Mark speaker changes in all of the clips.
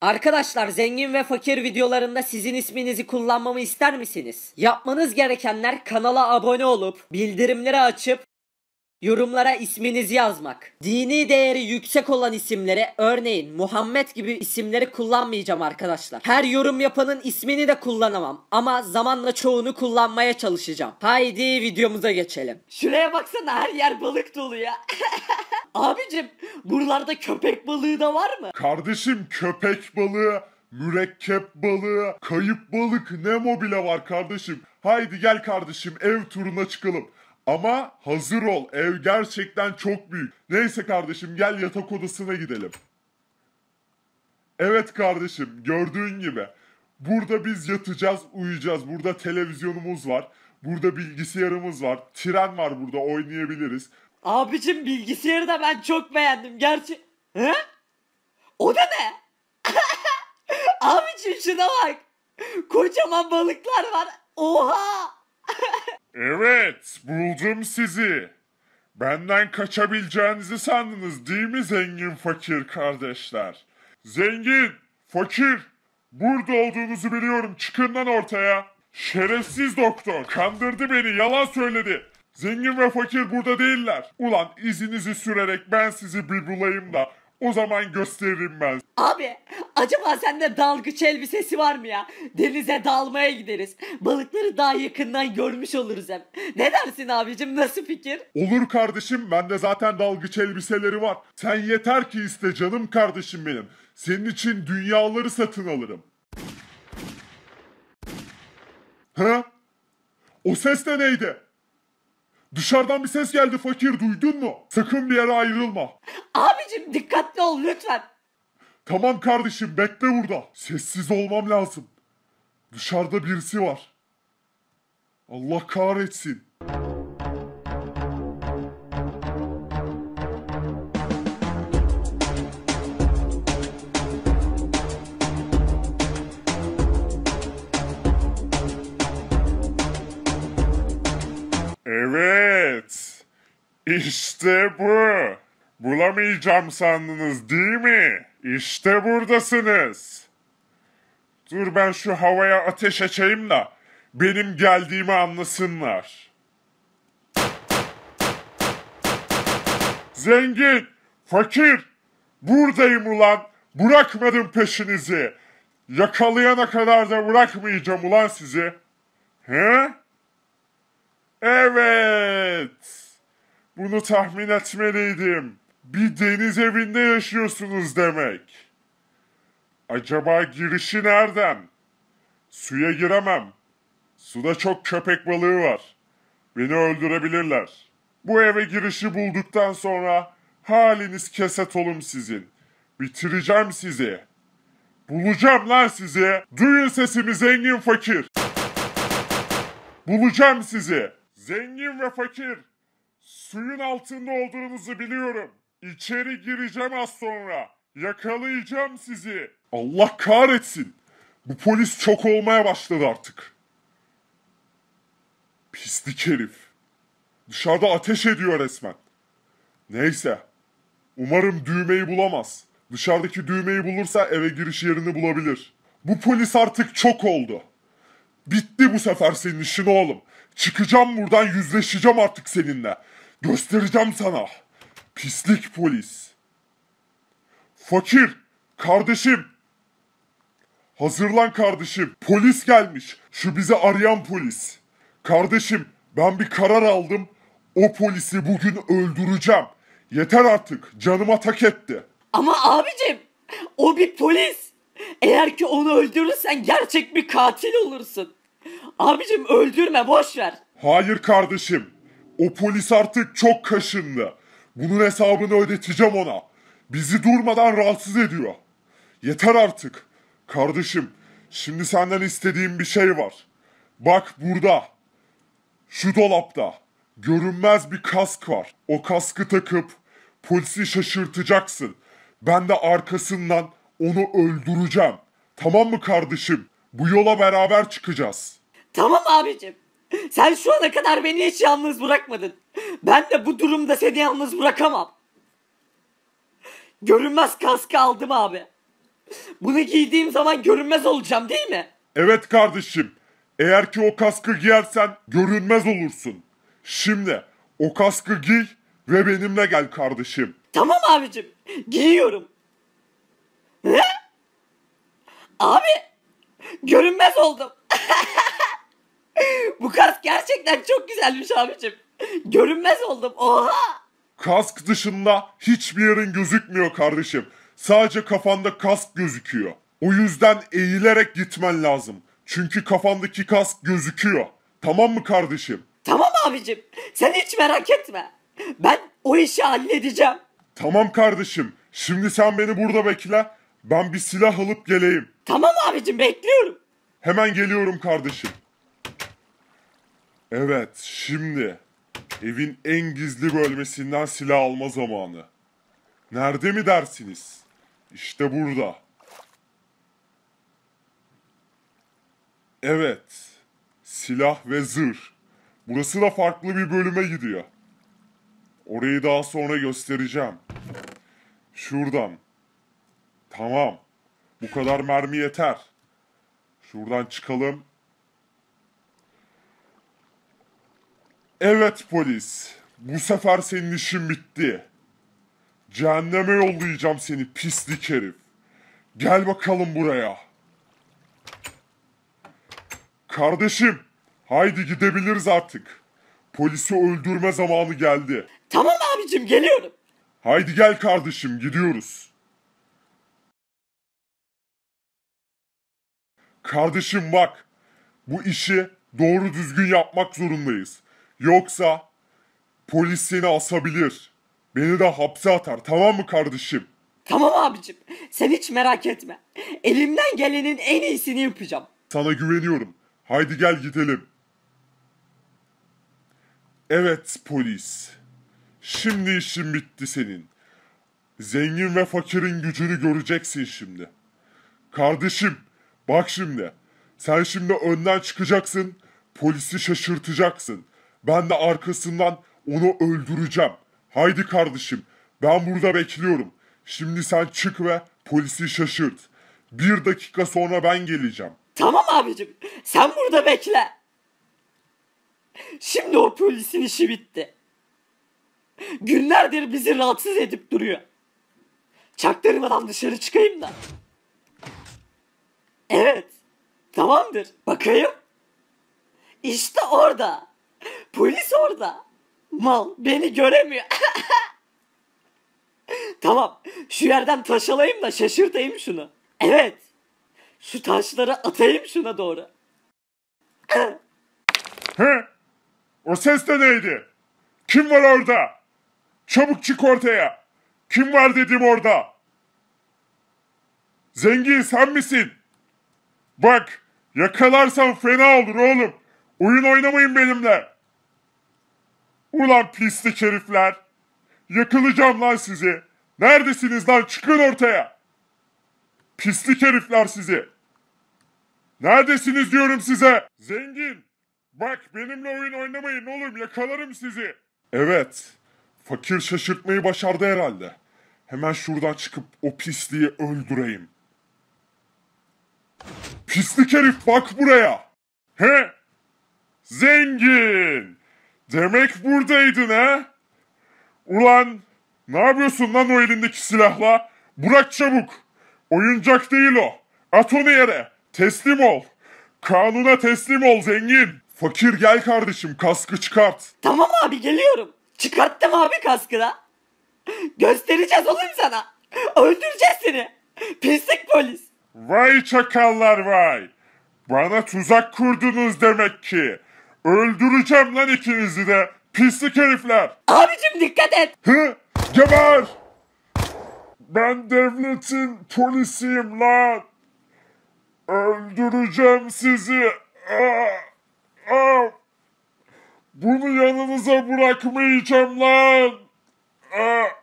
Speaker 1: Arkadaşlar zengin ve fakir videolarında sizin isminizi kullanmamı ister misiniz? Yapmanız gerekenler kanala abone olup bildirimleri açıp Yorumlara isminizi yazmak. Dini değeri yüksek olan isimlere örneğin Muhammed gibi isimleri kullanmayacağım arkadaşlar. Her yorum yapanın ismini de kullanamam ama zamanla çoğunu kullanmaya çalışacağım. Haydi videomuza geçelim. Şuraya baksana her yer balık dolu ya. Abicim buralarda köpek balığı da var mı?
Speaker 2: Kardeşim köpek balığı, mürekkep balığı, kayıp balık, ne bile var kardeşim. Haydi gel kardeşim ev turuna çıkalım. Ama hazır ol ev gerçekten çok büyük. Neyse kardeşim gel yatak odasına gidelim. Evet kardeşim gördüğün gibi. Burada biz yatacağız, uyuyacağız. Burada televizyonumuz var. Burada bilgisayarımız var. Tren var burada oynayabiliriz. Abicim
Speaker 1: bilgisayarı da ben çok
Speaker 2: beğendim. Gerçi... He? O da ne?
Speaker 1: Abicim şuna bak. Kocaman balıklar var. Oha!
Speaker 2: Evet, buldum sizi. Benden kaçabileceğinizi sandınız değil mi zengin fakir kardeşler? Zengin, fakir, burada olduğunuzu biliyorum çıkın lan ortaya. Şerefsiz doktor, kandırdı beni, yalan söyledi. Zengin ve fakir burada değiller. Ulan izinizi sürerek ben sizi bir bulayım da o zaman gösteririm ben.
Speaker 1: Abi acaba sende dalgıç elbisesi var mı ya? Denize dalmaya gideriz. Balıkları daha yakından görmüş oluruz hem. Ne dersin abicim nasıl fikir?
Speaker 2: Olur kardeşim bende zaten dalgıç elbiseleri var. Sen yeter ki iste canım kardeşim benim. Senin için dünyaları satın alırım. Ha? O ses de neydi? Dışarıdan bir ses geldi fakir duydun mu? Sakın bir yere ayrılma. Abicim dikkatli ol lütfen. Tamam kardeşim bekle burada. Sessiz olmam lazım. Dışarıda birisi var. Allah kahretsin. Evet. İşte bu. Bulamayacağım sandınız değil mi? İşte buradasınız. Dur ben şu havaya ateş açayım da benim geldiğimi anlasınlar. Zengin, fakir, buradayım ulan. Bırakmadım peşinizi. Yakalayana kadar da bırakmayacağım ulan sizi. He? Evet. Bunu tahmin etmeliydim. Bir deniz evinde yaşıyorsunuz demek. Acaba girişi nereden? Suya giremem. Suda çok köpek balığı var. Beni öldürebilirler. Bu eve girişi bulduktan sonra haliniz keset olum sizin. Bitireceğim sizi. Bulacağım lan sizi. Duyun sesimi zengin fakir. Bulacağım sizi. Zengin ve fakir. Suyun altında olduğunuzu biliyorum. İçeri gireceğim az sonra. Yakalayacağım sizi. Allah kahretsin. Bu polis çok olmaya başladı artık. Pislik herif. Dışarıda ateş ediyor resmen. Neyse. Umarım düğmeyi bulamaz. Dışarıdaki düğmeyi bulursa eve giriş yerini bulabilir. Bu polis artık çok oldu. Bitti bu sefer senin işin oğlum. Çıkacağım buradan yüzleşeceğim artık seninle. Göstereceğim sana. Pislik polis. Fakir. Kardeşim. Hazırlan kardeşim. Polis gelmiş. Şu bizi arayan polis. Kardeşim ben bir karar aldım. O polisi bugün öldüreceğim. Yeter artık. Canıma tak etti. Ama abicim o bir polis.
Speaker 1: Eğer ki onu öldürürsen gerçek bir katil olursun. Abicim öldürme boş ver.
Speaker 2: Hayır kardeşim. O polis artık çok kaşındı. Bunun hesabını ödeteceğim ona. Bizi durmadan rahatsız ediyor. Yeter artık. Kardeşim, şimdi senden istediğim bir şey var. Bak burada. Şu dolapta. Görünmez bir kask var. O kaskı takıp polisi şaşırtacaksın. Ben de arkasından onu öldüreceğim. Tamam mı kardeşim? Bu yola beraber çıkacağız. Tamam
Speaker 1: abicim. Sen şu ana kadar beni hiç yalnız bırakmadın. Ben de bu durumda seni yalnız bırakamam. Görünmez kaskı aldım abi. Bunu giydiğim zaman görünmez olacağım değil mi?
Speaker 2: Evet kardeşim. Eğer ki o kaskı giyersen görünmez olursun. Şimdi o kaskı giy ve benimle gel kardeşim. Tamam abicim. Giyiyorum. Ne?
Speaker 1: Abi Görünmez oldum. Bu kask gerçekten çok güzelmiş abicim. Görünmez oldum. Oha.
Speaker 2: Kask dışında hiçbir yerin gözükmüyor kardeşim. Sadece kafanda kask gözüküyor. O yüzden eğilerek gitmen lazım. Çünkü kafandaki kask gözüküyor. Tamam mı kardeşim? Tamam
Speaker 1: abicim. Sen hiç merak etme.
Speaker 2: Ben o işi halledeceğim. Tamam kardeşim. Şimdi sen beni burada bekle. Ben bir silah alıp geleyim. Tamam abicim bekliyorum. Hemen geliyorum kardeşim. Evet şimdi evin en gizli bölmesinden silah alma zamanı. Nerede mi dersiniz? İşte burada. Evet. Silah ve zırh. Burası da farklı bir bölüme gidiyor. Orayı daha sonra göstereceğim. Şuradan. Tamam. Bu kadar mermi yeter. Şuradan çıkalım. Evet polis. Bu sefer senin işin bitti. Cehenneme yollayacağım seni pislik herif. Gel bakalım buraya. Kardeşim, haydi gidebiliriz artık. Polisi öldürme zamanı geldi. Tamam abicim geliyorum. Haydi gel kardeşim gidiyoruz. Kardeşim bak bu işi doğru düzgün yapmak zorundayız. Yoksa polis seni asabilir. Beni de hapse atar tamam mı kardeşim? Tamam abicim. Sen hiç merak etme.
Speaker 1: Elimden gelenin en iyisini yapacağım.
Speaker 2: Sana güveniyorum. Haydi gel gidelim. Evet polis. Şimdi işin bitti senin. Zengin ve fakirin gücünü göreceksin şimdi. Kardeşim Bak şimdi. Sen şimdi önden çıkacaksın. Polisi şaşırtacaksın. Ben de arkasından onu öldüreceğim. Haydi kardeşim. Ben burada bekliyorum. Şimdi sen çık ve polisi şaşırt. Bir dakika sonra ben geleceğim. Tamam
Speaker 1: abicim. Sen burada bekle. Şimdi o polisin işi bitti. Günlerdir bizi rahatsız edip duruyor. Çaktırmadan dışarı çıkayım da. Evet. Tamamdır. Bakayım. İşte orada. Polis orada. Mal beni göremiyor. tamam. Şu yerden taş alayım da şaşırtayım şunu. Evet. Şu taşları atayım şuna doğru.
Speaker 2: He? O ses de neydi? Kim var orada? Çabuk çık ortaya. Kim var dedim orada? Zengin sen misin? Bak yakalarsan fena olur oğlum. Oyun oynamayın benimle. Ulan pislik herifler. Yakılacağım lan sizi. Neredesiniz lan çıkın ortaya. Pislik herifler sizi. Neredesiniz diyorum size. Zengin. Bak benimle oyun oynamayın oğlum yakalarım sizi. Evet. Fakir şaşırtmayı başardı herhalde. Hemen şuradan çıkıp o pisliği öldüreyim. Pislik herif bak buraya. He? Zengin. Demek buradaydın he? Ulan ne yapıyorsun lan o elindeki silahla? Bırak çabuk. Oyuncak değil o. At onu yere. Teslim ol. Kanuna teslim ol zengin. Fakir gel kardeşim kaskı çıkart. Tamam abi geliyorum. Çıkarttım abi kaskı da.
Speaker 1: Göstereceğiz oğlum sana. Öldüreceğiz seni.
Speaker 2: Pislik polis. Vay çakallar vay. Bana tuzak kurdunuz demek ki. Öldüreceğim lan ikinizi de. Pislik herifler. Abicim dikkat et. Hı? Geber. Ben devletin polisiyim lan. Öldüreceğim sizi. Aa, aa. Bunu yanınıza bırakmayacağım lan. Aa.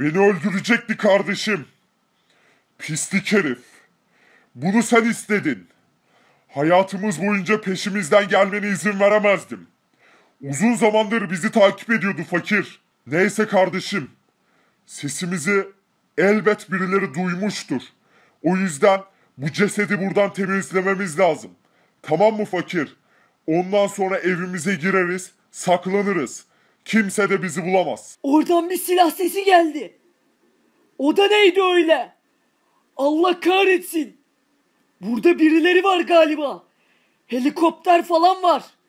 Speaker 2: Beni öldürecekti kardeşim. Pislik herif. Bunu sen istedin. Hayatımız boyunca peşimizden gelmene izin veremezdim. Uzun zamandır bizi takip ediyordu fakir. Neyse kardeşim. Sesimizi elbet birileri duymuştur. O yüzden bu cesedi buradan temizlememiz lazım. Tamam mı fakir? Ondan sonra evimize gireriz, saklanırız. Kimse de bizi bulamaz.
Speaker 1: Oradan bir silah sesi geldi. O da neydi öyle? Allah kahretsin. Burada birileri var galiba. Helikopter falan var.